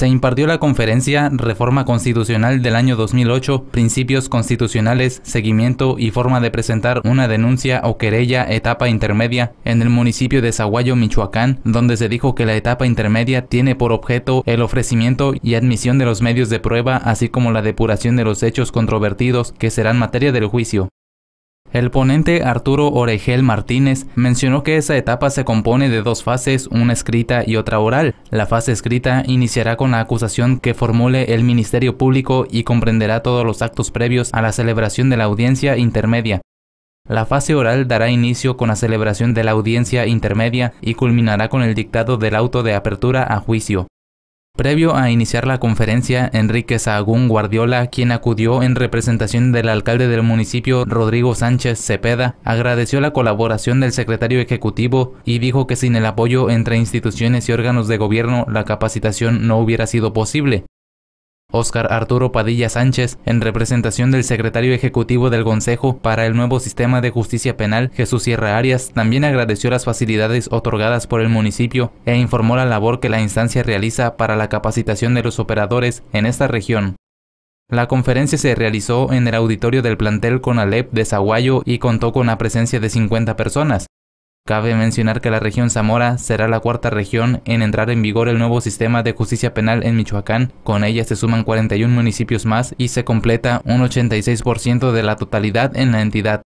se impartió la conferencia Reforma Constitucional del año 2008, Principios Constitucionales, Seguimiento y Forma de Presentar una Denuncia o Querella Etapa Intermedia en el municipio de Zaguayo, Michoacán, donde se dijo que la etapa intermedia tiene por objeto el ofrecimiento y admisión de los medios de prueba, así como la depuración de los hechos controvertidos que serán materia del juicio. El ponente Arturo Oregel Martínez mencionó que esa etapa se compone de dos fases, una escrita y otra oral. La fase escrita iniciará con la acusación que formule el Ministerio Público y comprenderá todos los actos previos a la celebración de la audiencia intermedia. La fase oral dará inicio con la celebración de la audiencia intermedia y culminará con el dictado del auto de apertura a juicio. Previo a iniciar la conferencia, Enrique Sahagún Guardiola, quien acudió en representación del alcalde del municipio Rodrigo Sánchez Cepeda, agradeció la colaboración del secretario ejecutivo y dijo que sin el apoyo entre instituciones y órganos de gobierno la capacitación no hubiera sido posible. Óscar Arturo Padilla Sánchez, en representación del secretario ejecutivo del Consejo para el nuevo sistema de justicia penal, Jesús Sierra Arias, también agradeció las facilidades otorgadas por el municipio e informó la labor que la instancia realiza para la capacitación de los operadores en esta región. La conferencia se realizó en el auditorio del plantel Conalep de Zaguayo y contó con la presencia de 50 personas. Cabe mencionar que la región Zamora será la cuarta región en entrar en vigor el nuevo sistema de justicia penal en Michoacán. Con ella se suman 41 municipios más y se completa un 86% de la totalidad en la entidad.